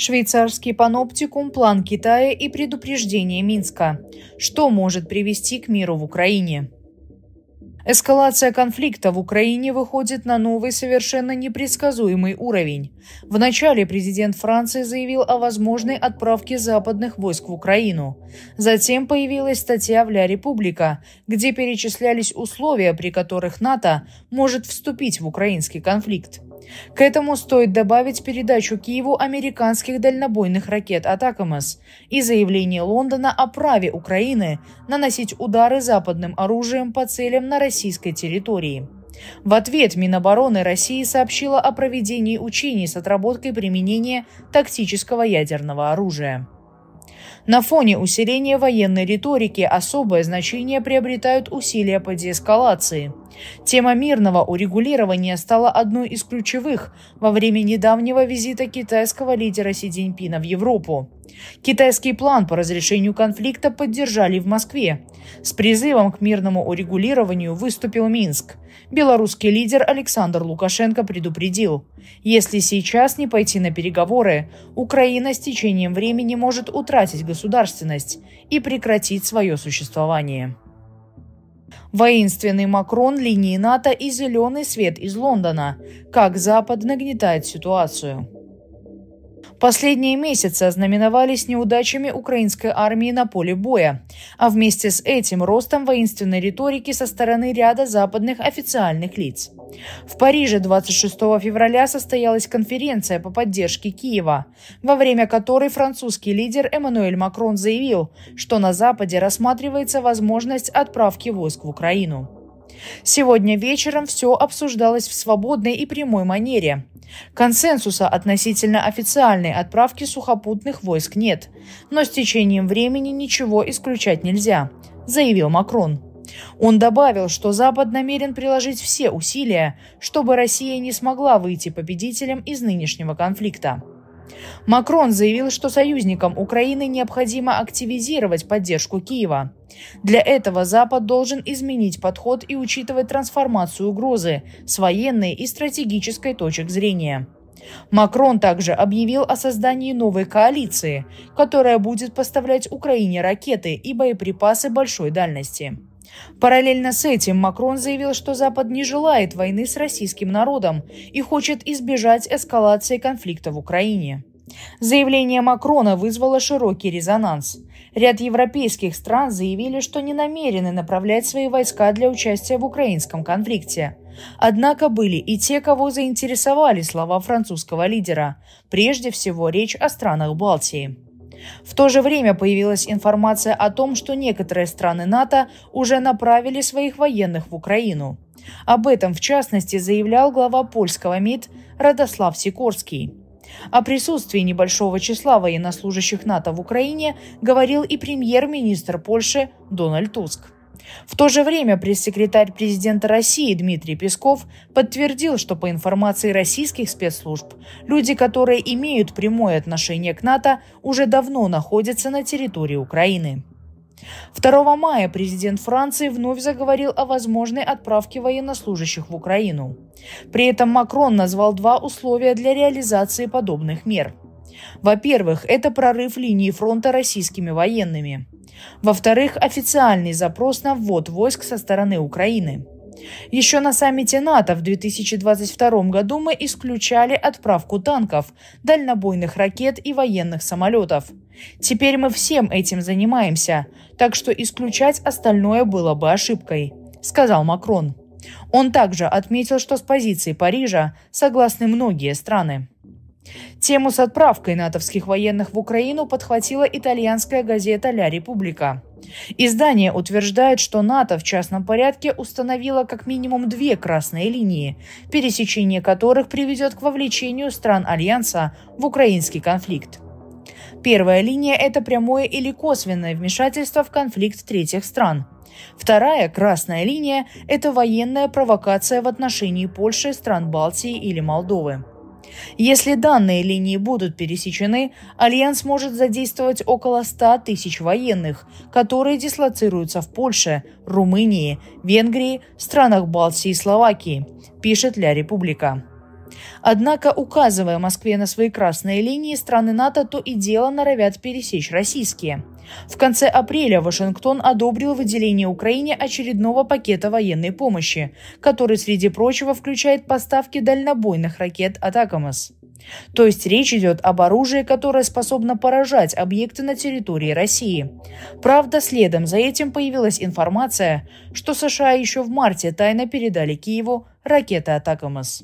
Швейцарский паноптикум, план Китая и предупреждение Минска. Что может привести к миру в Украине? Эскалация конфликта в Украине выходит на новый совершенно непредсказуемый уровень. Вначале президент Франции заявил о возможной отправке западных войск в Украину. Затем появилась статья в «Ля Република», где перечислялись условия, при которых НАТО может вступить в украинский конфликт. К этому стоит добавить передачу Киеву американских дальнобойных ракет «Атакамас» и заявление Лондона о праве Украины наносить удары западным оружием по целям на российской территории. В ответ Минобороны России сообщила о проведении учений с отработкой применения тактического ядерного оружия. На фоне усиления военной риторики особое значение приобретают усилия по деэскалации – Тема мирного урегулирования стала одной из ключевых во время недавнего визита китайского лидера Си Цзиньпина в Европу. Китайский план по разрешению конфликта поддержали в Москве. С призывом к мирному урегулированию выступил Минск. Белорусский лидер Александр Лукашенко предупредил, если сейчас не пойти на переговоры, Украина с течением времени может утратить государственность и прекратить свое существование. Воинственный Макрон, линии НАТО и зеленый свет из Лондона. Как Запад нагнетает ситуацию. Последние месяцы ознаменовались неудачами украинской армии на поле боя, а вместе с этим ростом воинственной риторики со стороны ряда западных официальных лиц. В Париже 26 февраля состоялась конференция по поддержке Киева, во время которой французский лидер Эммануэль Макрон заявил, что на Западе рассматривается возможность отправки войск в Украину. Сегодня вечером все обсуждалось в свободной и прямой манере. Консенсуса относительно официальной отправки сухопутных войск нет, но с течением времени ничего исключать нельзя, заявил Макрон. Он добавил, что Запад намерен приложить все усилия, чтобы Россия не смогла выйти победителем из нынешнего конфликта. Макрон заявил, что союзникам Украины необходимо активизировать поддержку Киева. Для этого Запад должен изменить подход и учитывать трансформацию угрозы с военной и стратегической точек зрения. Макрон также объявил о создании новой коалиции, которая будет поставлять Украине ракеты и боеприпасы большой дальности. Параллельно с этим Макрон заявил, что Запад не желает войны с российским народом и хочет избежать эскалации конфликта в Украине. Заявление Макрона вызвало широкий резонанс. Ряд европейских стран заявили, что не намерены направлять свои войска для участия в украинском конфликте. Однако были и те, кого заинтересовали слова французского лидера. Прежде всего речь о странах Балтии. В то же время появилась информация о том, что некоторые страны НАТО уже направили своих военных в Украину. Об этом, в частности, заявлял глава польского МИД Радослав Сикорский. О присутствии небольшого числа военнослужащих НАТО в Украине говорил и премьер-министр Польши Дональд Туск. В то же время пресс-секретарь президента России Дмитрий Песков подтвердил, что по информации российских спецслужб, люди, которые имеют прямое отношение к НАТО, уже давно находятся на территории Украины. 2 мая президент Франции вновь заговорил о возможной отправке военнослужащих в Украину. При этом Макрон назвал два условия для реализации подобных мер. Во-первых, это прорыв линии фронта российскими военными. Во-вторых, официальный запрос на ввод войск со стороны Украины. Еще на саммите НАТО в 2022 году мы исключали отправку танков, дальнобойных ракет и военных самолетов. Теперь мы всем этим занимаемся, так что исключать остальное было бы ошибкой, сказал Макрон. Он также отметил, что с позиции Парижа согласны многие страны. Тему с отправкой натовских военных в Украину подхватила итальянская газета «Ля Република». Издание утверждает, что НАТО в частном порядке установило как минимум две красные линии, пересечение которых приведет к вовлечению стран Альянса в украинский конфликт. Первая линия – это прямое или косвенное вмешательство в конфликт третьих стран. Вторая красная линия – это военная провокация в отношении Польши, стран Балтии или Молдовы. Если данные линии будут пересечены, Альянс может задействовать около 100 тысяч военных, которые дислоцируются в Польше, Румынии, Венгрии, странах Балтии и Словакии, пишет Ля Република. Однако, указывая Москве на свои красные линии, страны НАТО то и дело норовят пересечь российские – в конце апреля Вашингтон одобрил выделение Украине очередного пакета военной помощи, который, среди прочего, включает поставки дальнобойных ракет «Атакамас». То есть речь идет об оружии, которое способно поражать объекты на территории России. Правда, следом за этим появилась информация, что США еще в марте тайно передали Киеву ракеты «Атакамас».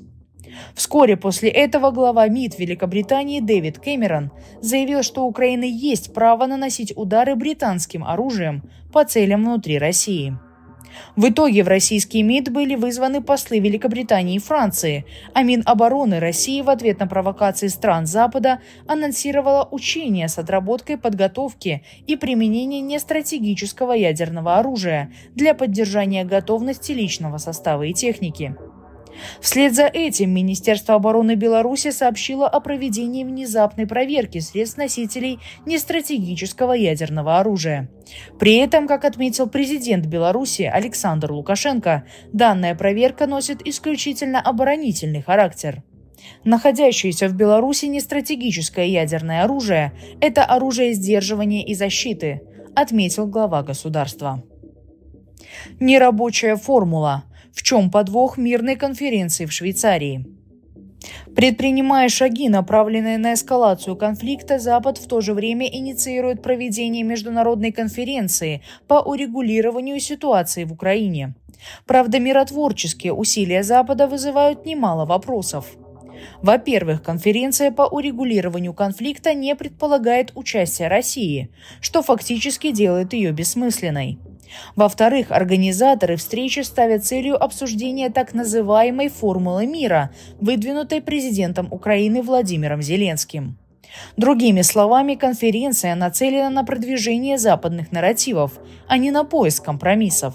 Вскоре после этого глава МИД Великобритании Дэвид Кэмерон заявил, что у Украины есть право наносить удары британским оружием по целям внутри России. В итоге в российский МИД были вызваны послы Великобритании и Франции, а Минобороны России в ответ на провокации стран Запада анонсировала учения с отработкой подготовки и применения нестратегического ядерного оружия для поддержания готовности личного состава и техники. Вслед за этим Министерство обороны Беларуси сообщило о проведении внезапной проверки средств носителей нестратегического ядерного оружия. При этом, как отметил президент Беларуси Александр Лукашенко, данная проверка носит исключительно оборонительный характер. Находящееся в Беларуси нестратегическое ядерное оружие – это оружие сдерживания и защиты, отметил глава государства. Нерабочая формула. В чем подвох мирной конференции в Швейцарии? Предпринимая шаги, направленные на эскалацию конфликта, Запад в то же время инициирует проведение международной конференции по урегулированию ситуации в Украине. Правда, миротворческие усилия Запада вызывают немало вопросов. Во-первых, конференция по урегулированию конфликта не предполагает участия России, что фактически делает ее бессмысленной. Во-вторых, организаторы встречи ставят целью обсуждения так называемой «формулы мира», выдвинутой президентом Украины Владимиром Зеленским. Другими словами, конференция нацелена на продвижение западных нарративов, а не на поиск компромиссов.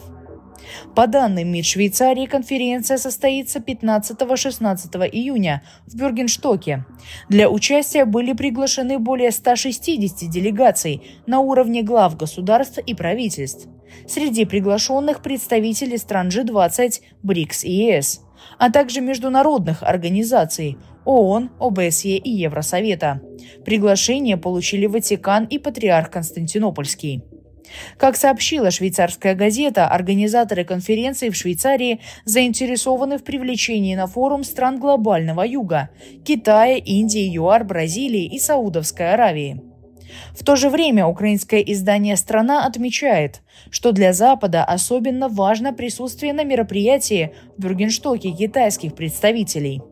По данным МИД Швейцарии, конференция состоится 15-16 июня в Бергенштоке. Для участия были приглашены более 160 делегаций на уровне глав государств и правительств. Среди приглашенных представители стран G20, БРИКС и ЕС, а также международных организаций ООН, ОБСЕ и Евросовета. Приглашение получили Ватикан и Патриарх Константинопольский. Как сообщила швейцарская газета, организаторы конференции в Швейцарии заинтересованы в привлечении на форум стран глобального юга – Китая, Индии, ЮАР, Бразилии и Саудовской Аравии. В то же время украинское издание «Страна» отмечает, что для Запада особенно важно присутствие на мероприятии в Бюргенштоке китайских представителей –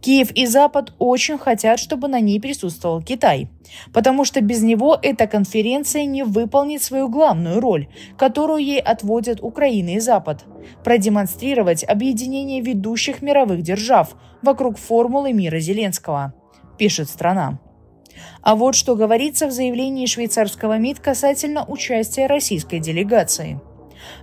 Киев и Запад очень хотят, чтобы на ней присутствовал Китай, потому что без него эта конференция не выполнит свою главную роль, которую ей отводят Украина и Запад – продемонстрировать объединение ведущих мировых держав вокруг формулы мира Зеленского, пишет страна. А вот что говорится в заявлении швейцарского МИД касательно участия российской делегации.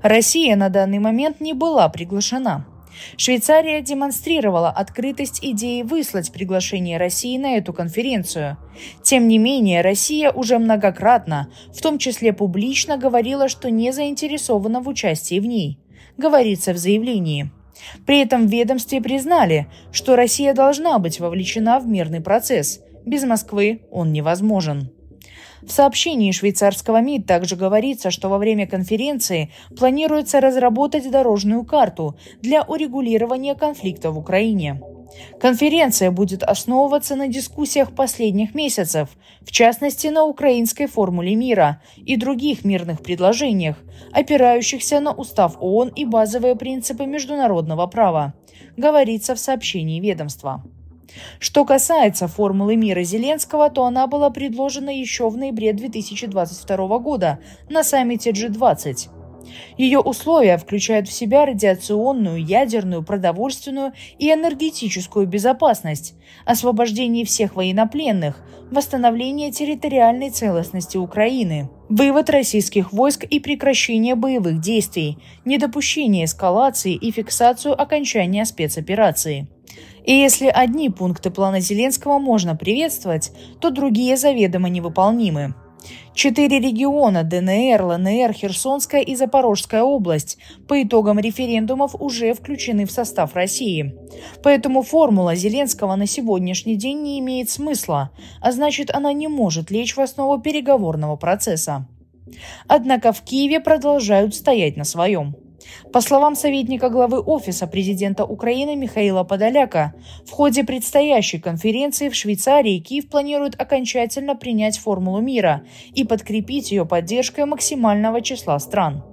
Россия на данный момент не была приглашена – Швейцария демонстрировала открытость идеи выслать приглашение России на эту конференцию. Тем не менее, Россия уже многократно, в том числе публично, говорила, что не заинтересована в участии в ней, говорится в заявлении. При этом в ведомстве признали, что Россия должна быть вовлечена в мирный процесс. Без Москвы он невозможен. В сообщении швейцарского МИД также говорится, что во время конференции планируется разработать дорожную карту для урегулирования конфликта в Украине. Конференция будет основываться на дискуссиях последних месяцев, в частности на украинской формуле мира и других мирных предложениях, опирающихся на устав ООН и базовые принципы международного права, говорится в сообщении ведомства. Что касается формулы мира Зеленского, то она была предложена еще в ноябре 2022 года на саммите G20. Ее условия включают в себя радиационную, ядерную, продовольственную и энергетическую безопасность, освобождение всех военнопленных, восстановление территориальной целостности Украины, вывод российских войск и прекращение боевых действий, недопущение эскалации и фиксацию окончания спецоперации. И если одни пункты плана Зеленского можно приветствовать, то другие заведомо невыполнимы. Четыре региона – ДНР, ЛНР, Херсонская и Запорожская область – по итогам референдумов уже включены в состав России. Поэтому формула Зеленского на сегодняшний день не имеет смысла, а значит она не может лечь в основу переговорного процесса. Однако в Киеве продолжают стоять на своем. По словам советника главы Офиса президента Украины Михаила Подоляка, в ходе предстоящей конференции в Швейцарии Киев планирует окончательно принять формулу мира и подкрепить ее поддержкой максимального числа стран.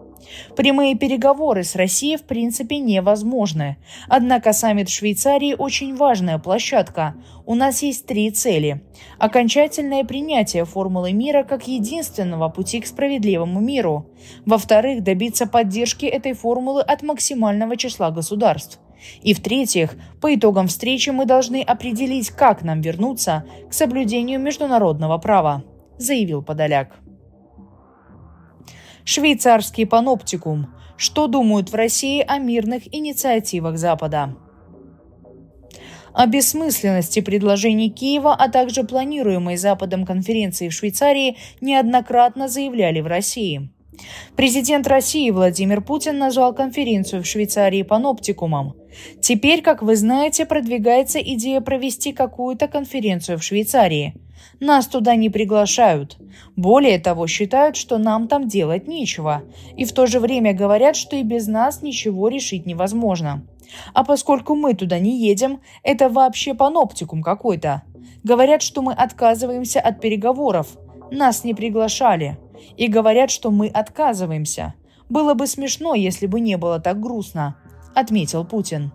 Прямые переговоры с Россией в принципе невозможны. Однако саммит Швейцарии очень важная площадка. У нас есть три цели. Окончательное принятие формулы мира как единственного пути к справедливому миру. Во-вторых, добиться поддержки этой формулы от максимального числа государств. И в-третьих, по итогам встречи мы должны определить, как нам вернуться к соблюдению международного права, заявил Подоляк швейцарский паноптикум. Что думают в России о мирных инициативах Запада? О бессмысленности предложений Киева, а также планируемой Западом конференции в Швейцарии неоднократно заявляли в России. Президент России Владимир Путин назвал конференцию в Швейцарии паноптикумом. Теперь, как вы знаете, продвигается идея провести какую-то конференцию в Швейцарии. Нас туда не приглашают. Более того, считают, что нам там делать нечего. И в то же время говорят, что и без нас ничего решить невозможно. А поскольку мы туда не едем, это вообще паноптикум какой-то. Говорят, что мы отказываемся от переговоров. Нас не приглашали и говорят, что мы отказываемся. Было бы смешно, если бы не было так грустно», – отметил Путин.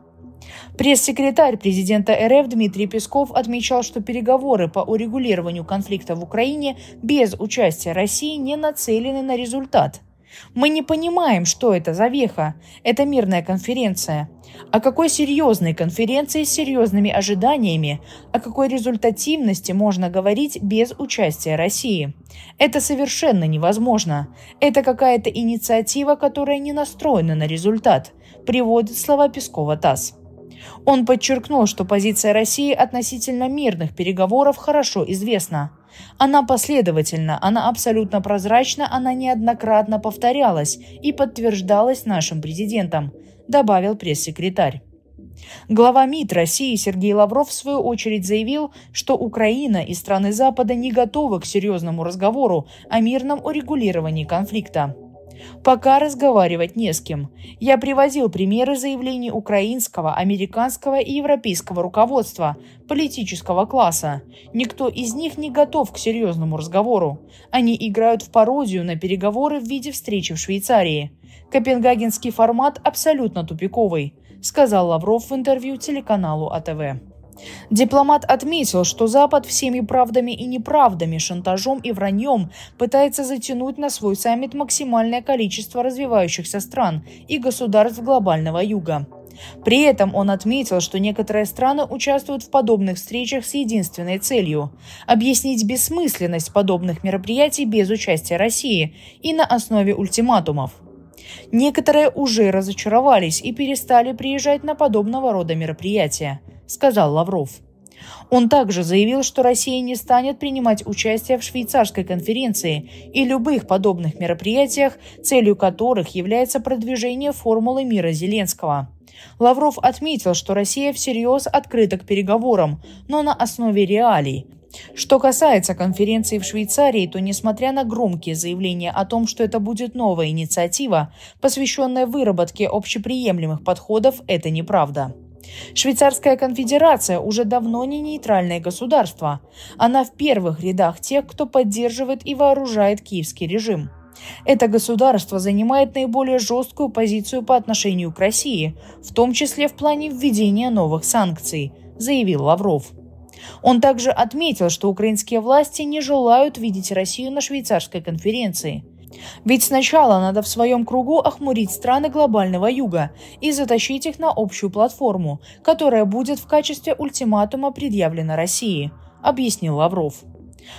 Пресс-секретарь президента РФ Дмитрий Песков отмечал, что переговоры по урегулированию конфликта в Украине без участия России не нацелены на результат. Мы не понимаем, что это за веха. Это мирная конференция. О какой серьезной конференции с серьезными ожиданиями, о какой результативности можно говорить без участия России? Это совершенно невозможно. Это какая-то инициатива, которая не настроена на результат, приводит слова Пескова ТАСС. Он подчеркнул, что позиция России относительно мирных переговоров хорошо известна. Она последовательна, она абсолютно прозрачна, она неоднократно повторялась и подтверждалась нашим президентом, добавил пресс-секретарь. Глава МИД России Сергей Лавров в свою очередь заявил, что Украина и страны Запада не готовы к серьезному разговору о мирном урегулировании конфликта. Пока разговаривать не с кем. Я приводил примеры заявлений украинского, американского и европейского руководства, политического класса. Никто из них не готов к серьезному разговору. Они играют в пародию на переговоры в виде встречи в Швейцарии. Копенгагенский формат абсолютно тупиковый, сказал Лавров в интервью телеканалу АТВ. Дипломат отметил, что Запад всеми правдами и неправдами, шантажом и враньем пытается затянуть на свой саммит максимальное количество развивающихся стран и государств глобального юга. При этом он отметил, что некоторые страны участвуют в подобных встречах с единственной целью – объяснить бессмысленность подобных мероприятий без участия России и на основе ультиматумов. Некоторые уже разочаровались и перестали приезжать на подобного рода мероприятия – сказал Лавров. Он также заявил, что Россия не станет принимать участие в швейцарской конференции и любых подобных мероприятиях, целью которых является продвижение формулы мира Зеленского. Лавров отметил, что Россия всерьез открыта к переговорам, но на основе реалий, что касается конференции в Швейцарии, то несмотря на громкие заявления о том, что это будет новая инициатива, посвященная выработке общеприемлемых подходов, это неправда. Швейцарская конфедерация уже давно не нейтральное государство. Она в первых рядах тех, кто поддерживает и вооружает киевский режим. Это государство занимает наиболее жесткую позицию по отношению к России, в том числе в плане введения новых санкций, заявил Лавров. Он также отметил, что украинские власти не желают видеть Россию на швейцарской конференции – ведь сначала надо в своем кругу охмурить страны глобального юга и затащить их на общую платформу, которая будет в качестве ультиматума предъявлена России, объяснил Лавров.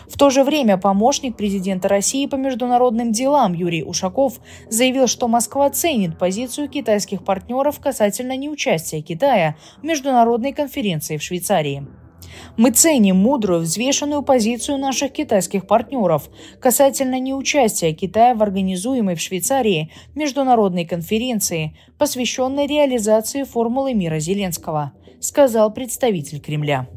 В то же время помощник президента России по международным делам Юрий Ушаков заявил, что Москва ценит позицию китайских партнеров касательно неучастия Китая в международной конференции в Швейцарии. Мы ценим мудрую, взвешенную позицию наших китайских партнеров касательно неучастия Китая в организуемой в Швейцарии международной конференции, посвященной реализации формулы мира Зеленского, сказал представитель Кремля.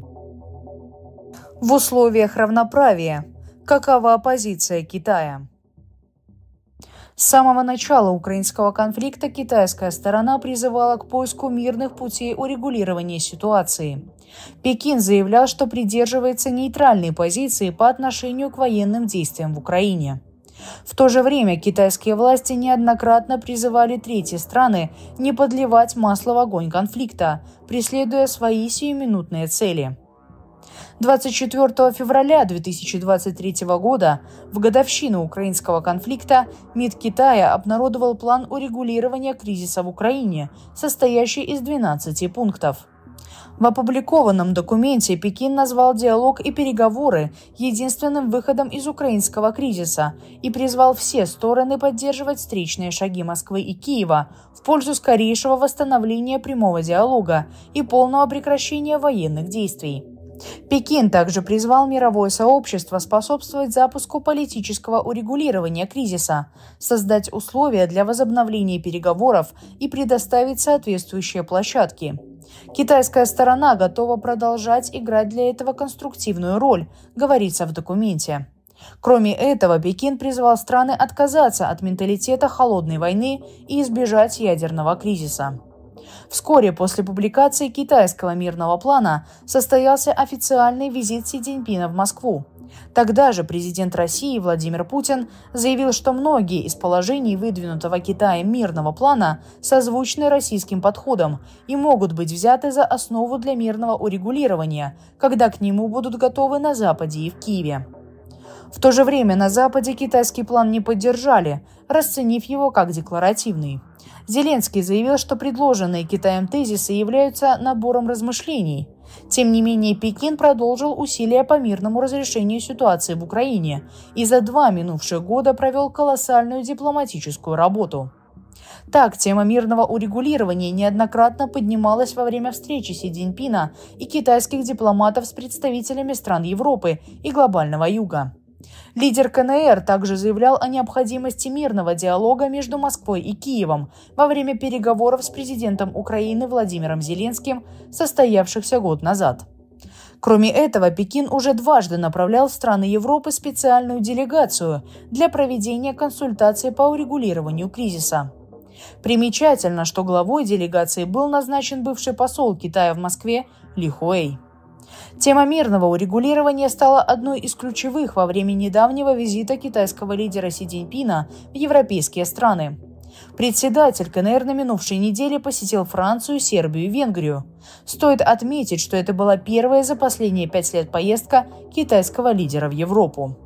В условиях равноправия какова позиция Китая? С самого начала украинского конфликта китайская сторона призывала к поиску мирных путей урегулирования ситуации. Пекин заявлял, что придерживается нейтральной позиции по отношению к военным действиям в Украине. В то же время китайские власти неоднократно призывали третьи страны не подливать масло в огонь конфликта, преследуя свои сиюминутные цели – 24 февраля 2023 года, в годовщину украинского конфликта, МИД Китая обнародовал план урегулирования кризиса в Украине, состоящий из 12 пунктов. В опубликованном документе Пекин назвал диалог и переговоры единственным выходом из украинского кризиса и призвал все стороны поддерживать встречные шаги Москвы и Киева в пользу скорейшего восстановления прямого диалога и полного прекращения военных действий. Пекин также призвал мировое сообщество способствовать запуску политического урегулирования кризиса, создать условия для возобновления переговоров и предоставить соответствующие площадки. Китайская сторона готова продолжать играть для этого конструктивную роль, говорится в документе. Кроме этого, Пекин призвал страны отказаться от менталитета холодной войны и избежать ядерного кризиса. Вскоре после публикации китайского мирного плана состоялся официальный визит Си Цзиньпина в Москву. Тогда же президент России Владимир Путин заявил, что многие из положений выдвинутого Китаем мирного плана созвучны российским подходам и могут быть взяты за основу для мирного урегулирования, когда к нему будут готовы на Западе и в Киеве. В то же время на Западе китайский план не поддержали, расценив его как декларативный. Зеленский заявил, что предложенные Китаем тезисы являются набором размышлений. Тем не менее, Пекин продолжил усилия по мирному разрешению ситуации в Украине и за два минувших года провел колоссальную дипломатическую работу. Так, тема мирного урегулирования неоднократно поднималась во время встречи Си Цзиньпина и китайских дипломатов с представителями стран Европы и глобального юга. Лидер КНР также заявлял о необходимости мирного диалога между Москвой и Киевом во время переговоров с президентом Украины Владимиром Зеленским, состоявшихся год назад. Кроме этого, Пекин уже дважды направлял в страны Европы специальную делегацию для проведения консультаций по урегулированию кризиса. Примечательно, что главой делегации был назначен бывший посол Китая в Москве Ли Хуэй. Тема мирного урегулирования стала одной из ключевых во время недавнего визита китайского лидера Си Цзиньпина в европейские страны. Председатель КНР на минувшей неделе посетил Францию, Сербию и Венгрию. Стоит отметить, что это была первая за последние пять лет поездка китайского лидера в Европу.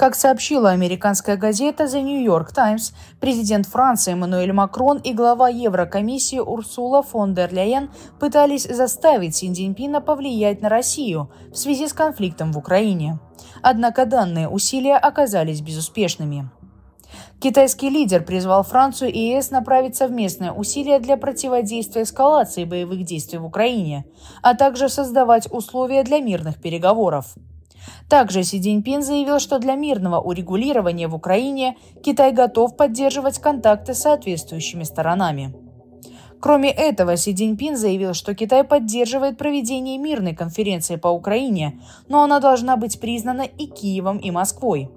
Как сообщила американская газета The New York Times, президент Франции Эммануэль Макрон и глава Еврокомиссии Урсула фон дер Ляйен пытались заставить Синдзиньпина повлиять на Россию в связи с конфликтом в Украине. Однако данные усилия оказались безуспешными. Китайский лидер призвал Францию и ЕС направить совместные усилия для противодействия эскалации боевых действий в Украине, а также создавать условия для мирных переговоров. Также Си Цзиньпин заявил, что для мирного урегулирования в Украине Китай готов поддерживать контакты с соответствующими сторонами. Кроме этого, Си Цзиньпин заявил, что Китай поддерживает проведение мирной конференции по Украине, но она должна быть признана и Киевом, и Москвой.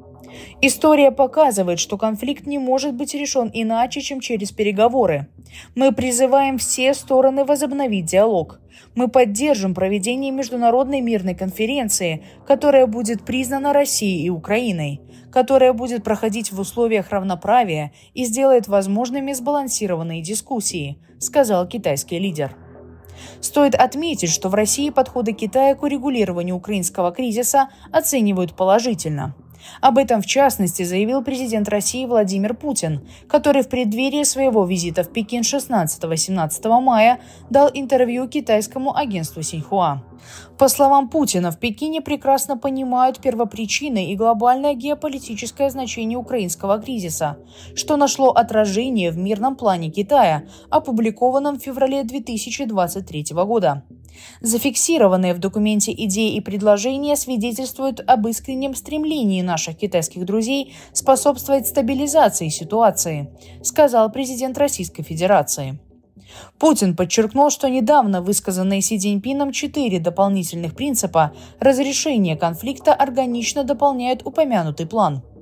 История показывает, что конфликт не может быть решен иначе, чем через переговоры. Мы призываем все стороны возобновить диалог. Мы поддержим проведение международной мирной конференции, которая будет признана Россией и Украиной, которая будет проходить в условиях равноправия и сделает возможными сбалансированные дискуссии, сказал китайский лидер. Стоит отметить, что в России подходы Китая к урегулированию украинского кризиса оценивают положительно. Об этом, в частности, заявил президент России Владимир Путин, который в преддверии своего визита в Пекин 16-17 мая дал интервью китайскому агентству Синьхуа. По словам Путина, в Пекине прекрасно понимают первопричины и глобальное геополитическое значение украинского кризиса, что нашло отражение в мирном плане Китая, опубликованном в феврале 2023 года. Зафиксированные в документе идеи и предложения свидетельствуют об искреннем стремлении наших китайских друзей способствовать стабилизации ситуации, сказал президент Российской Федерации. Путин подчеркнул, что недавно высказанные Си Цзиньпином четыре дополнительных принципа разрешения конфликта органично дополняют упомянутый план –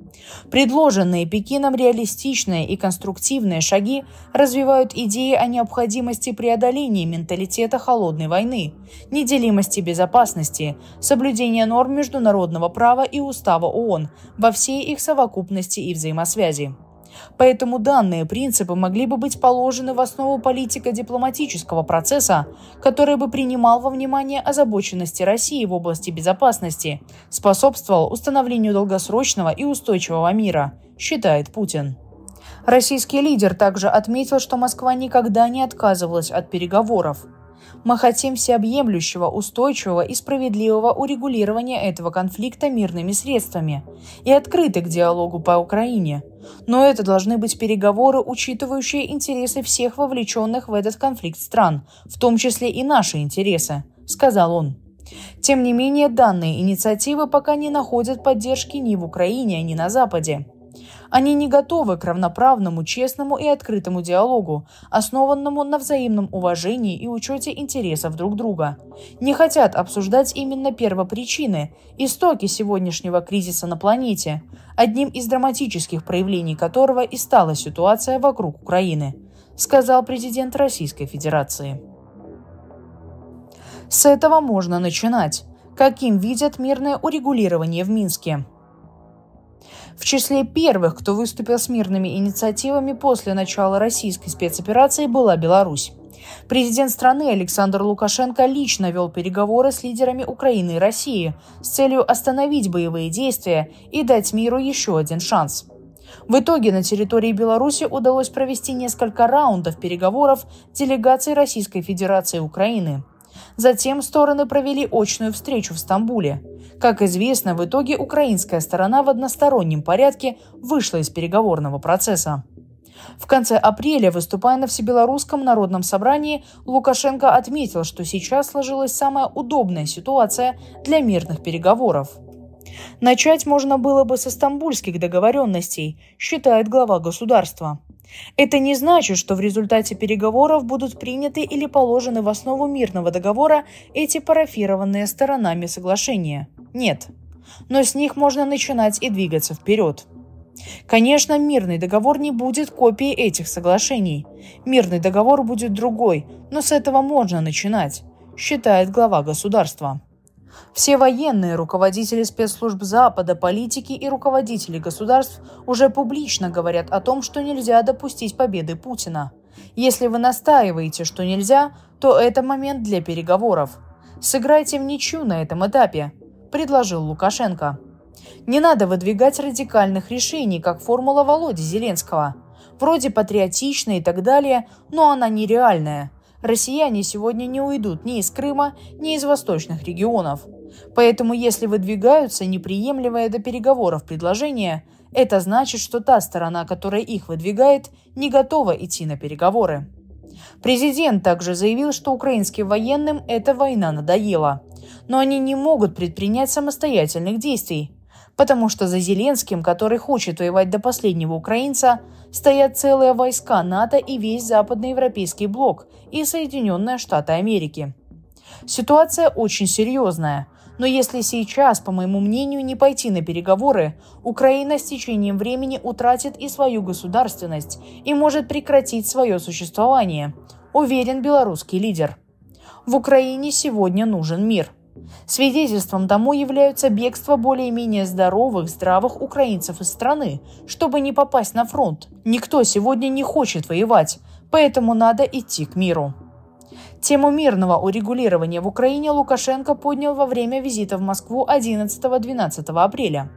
Предложенные Пекином реалистичные и конструктивные шаги развивают идеи о необходимости преодоления менталитета холодной войны, неделимости безопасности, соблюдения норм международного права и устава ООН во всей их совокупности и взаимосвязи. Поэтому данные принципы могли бы быть положены в основу политико-дипломатического процесса, который бы принимал во внимание озабоченности России в области безопасности, способствовал установлению долгосрочного и устойчивого мира, считает Путин. Российский лидер также отметил, что Москва никогда не отказывалась от переговоров – мы хотим всеобъемлющего, устойчивого и справедливого урегулирования этого конфликта мирными средствами и открыты к диалогу по Украине. Но это должны быть переговоры, учитывающие интересы всех вовлеченных в этот конфликт стран, в том числе и наши интересы, сказал он. Тем не менее, данные инициативы пока не находят поддержки ни в Украине, ни на Западе. Они не готовы к равноправному, честному и открытому диалогу, основанному на взаимном уважении и учете интересов друг друга. Не хотят обсуждать именно первопричины, истоки сегодняшнего кризиса на планете, одним из драматических проявлений которого и стала ситуация вокруг Украины, сказал президент Российской Федерации. С этого можно начинать. Каким видят мирное урегулирование в Минске? В числе первых, кто выступил с мирными инициативами после начала российской спецоперации, была Беларусь. Президент страны Александр Лукашенко лично вел переговоры с лидерами Украины и России с целью остановить боевые действия и дать миру еще один шанс. В итоге на территории Беларуси удалось провести несколько раундов переговоров делегаций Российской Федерации и Украины. Затем стороны провели очную встречу в Стамбуле. Как известно, в итоге украинская сторона в одностороннем порядке вышла из переговорного процесса. В конце апреля, выступая на Всебелорусском народном собрании, Лукашенко отметил, что сейчас сложилась самая удобная ситуация для мирных переговоров. Начать можно было бы со стамбульских договоренностей, считает глава государства. Это не значит, что в результате переговоров будут приняты или положены в основу мирного договора эти парафированные сторонами соглашения. Нет. Но с них можно начинать и двигаться вперед. Конечно, мирный договор не будет копией этих соглашений. Мирный договор будет другой, но с этого можно начинать, считает глава государства. Все военные, руководители спецслужб Запада, политики и руководители государств уже публично говорят о том, что нельзя допустить победы Путина. Если вы настаиваете, что нельзя, то это момент для переговоров. Сыграйте в ничью на этом этапе, предложил Лукашенко. Не надо выдвигать радикальных решений, как формула Володи Зеленского. Вроде патриотичная и так далее, но она нереальная – россияне сегодня не уйдут ни из Крыма, ни из восточных регионов. Поэтому если выдвигаются неприемлемое до переговоров предложения, это значит, что та сторона, которая их выдвигает, не готова идти на переговоры. Президент также заявил, что украинским военным эта война надоела. Но они не могут предпринять самостоятельных действий, потому что за Зеленским, который хочет воевать до последнего украинца, стоят целые войска НАТО и весь западноевропейский блок, и Соединенные Штаты Америки. Ситуация очень серьезная. Но если сейчас, по моему мнению, не пойти на переговоры, Украина с течением времени утратит и свою государственность и может прекратить свое существование, уверен белорусский лидер. В Украине сегодня нужен мир. Свидетельством тому являются бегство более-менее здоровых, здравых украинцев из страны, чтобы не попасть на фронт. Никто сегодня не хочет воевать, Поэтому надо идти к миру. Тему мирного урегулирования в Украине Лукашенко поднял во время визита в Москву 11-12 апреля.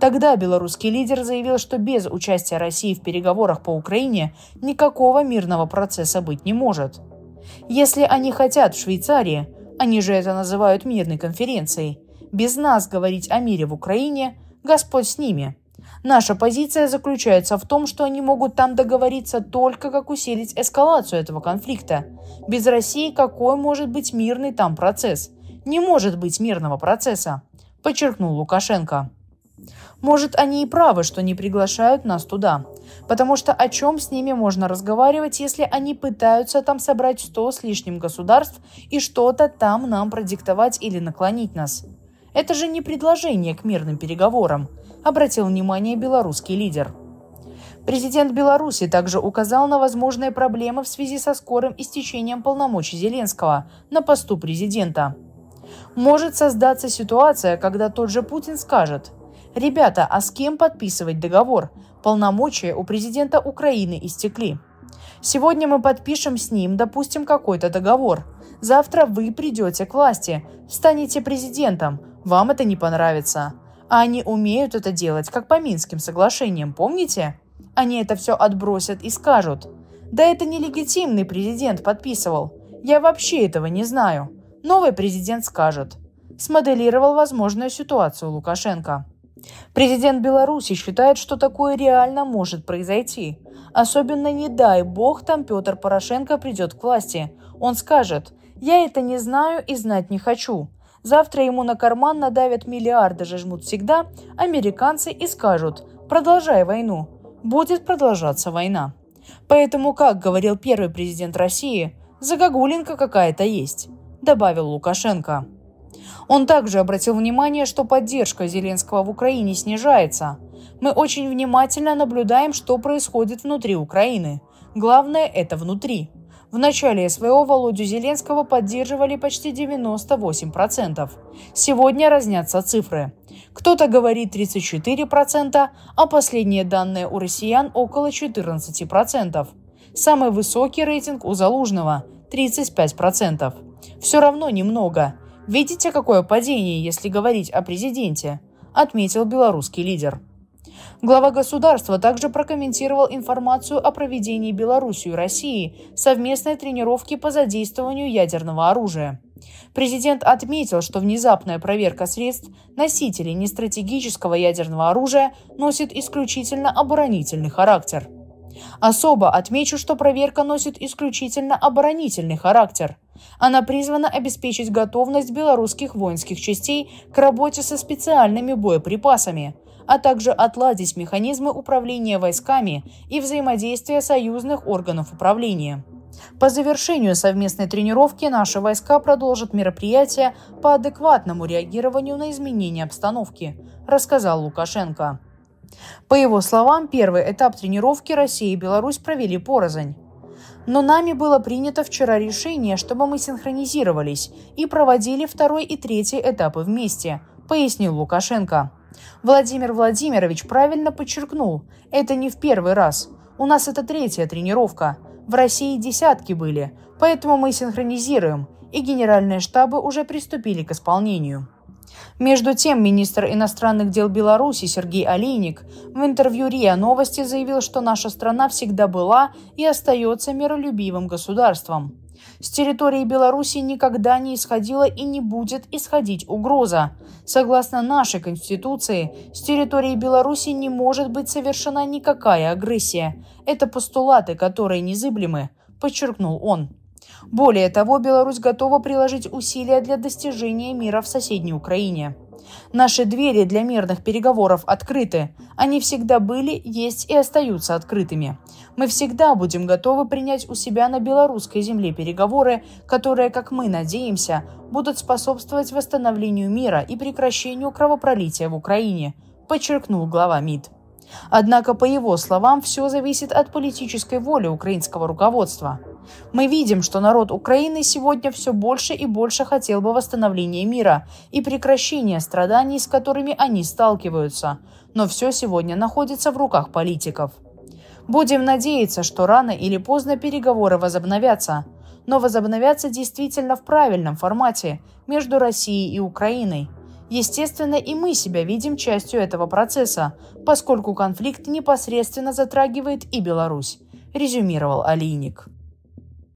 Тогда белорусский лидер заявил, что без участия России в переговорах по Украине никакого мирного процесса быть не может. Если они хотят в Швейцарии, они же это называют мирной конференцией, без нас говорить о мире в Украине, Господь с ними – Наша позиция заключается в том, что они могут там договориться только как усилить эскалацию этого конфликта. Без России какой может быть мирный там процесс? Не может быть мирного процесса, подчеркнул Лукашенко. Может, они и правы, что не приглашают нас туда. Потому что о чем с ними можно разговаривать, если они пытаются там собрать сто с лишним государств и что-то там нам продиктовать или наклонить нас? Это же не предложение к мирным переговорам обратил внимание белорусский лидер. Президент Беларуси также указал на возможные проблемы в связи со скорым истечением полномочий Зеленского на посту президента. Может создаться ситуация, когда тот же Путин скажет «Ребята, а с кем подписывать договор? Полномочия у президента Украины истекли. Сегодня мы подпишем с ним, допустим, какой-то договор. Завтра вы придете к власти, станете президентом. Вам это не понравится. А они умеют это делать, как по Минским соглашениям, помните? Они это все отбросят и скажут. Да это нелегитимный президент подписывал. Я вообще этого не знаю. Новый президент скажет. Смоделировал возможную ситуацию Лукашенко. Президент Беларуси считает, что такое реально может произойти. Особенно не дай бог там Петр Порошенко придет к власти. Он скажет, я это не знаю и знать не хочу. Завтра ему на карман надавят миллиарды, же жмут всегда, американцы и скажут «продолжай войну». Будет продолжаться война. Поэтому, как говорил первый президент России, загогулинка какая-то есть, добавил Лукашенко. Он также обратил внимание, что поддержка Зеленского в Украине снижается. Мы очень внимательно наблюдаем, что происходит внутри Украины. Главное это внутри. В начале СВО Володю Зеленского поддерживали почти 98%. Сегодня разнятся цифры. Кто-то говорит 34%, а последние данные у россиян около 14%. Самый высокий рейтинг у Залужного – 35%. Все равно немного. Видите, какое падение, если говорить о президенте, отметил белорусский лидер. Глава государства также прокомментировал информацию о проведении Беларусью и России совместной тренировки по задействованию ядерного оружия. Президент отметил, что внезапная проверка средств носителей нестратегического ядерного оружия носит исключительно оборонительный характер. Особо отмечу, что проверка носит исключительно оборонительный характер. Она призвана обеспечить готовность белорусских воинских частей к работе со специальными боеприпасами – а также отладить механизмы управления войсками и взаимодействия союзных органов управления. По завершению совместной тренировки наши войска продолжат мероприятия по адекватному реагированию на изменения обстановки, рассказал Лукашенко. По его словам, первый этап тренировки Россия и Беларусь провели порознь. Но нами было принято вчера решение, чтобы мы синхронизировались и проводили второй и третий этапы вместе, пояснил Лукашенко. Владимир Владимирович правильно подчеркнул, это не в первый раз. У нас это третья тренировка. В России десятки были, поэтому мы синхронизируем, и генеральные штабы уже приступили к исполнению. Между тем, министр иностранных дел Беларуси Сергей Олейник в интервью РИА Новости заявил, что наша страна всегда была и остается миролюбивым государством. С территории Беларуси никогда не исходила и не будет исходить угроза. Согласно нашей Конституции, с территории Беларуси не может быть совершена никакая агрессия. Это постулаты, которые незыблемы, подчеркнул он. Более того, Беларусь готова приложить усилия для достижения мира в соседней Украине. Наши двери для мирных переговоров открыты. Они всегда были, есть и остаются открытыми. Мы всегда будем готовы принять у себя на белорусской земле переговоры, которые, как мы надеемся, будут способствовать восстановлению мира и прекращению кровопролития в Украине, подчеркнул глава МИД. Однако, по его словам, все зависит от политической воли украинского руководства. Мы видим, что народ Украины сегодня все больше и больше хотел бы восстановления мира и прекращения страданий, с которыми они сталкиваются. Но все сегодня находится в руках политиков. Будем надеяться, что рано или поздно переговоры возобновятся. Но возобновятся действительно в правильном формате между Россией и Украиной. Естественно, и мы себя видим частью этого процесса, поскольку конфликт непосредственно затрагивает и Беларусь, резюмировал Алиник.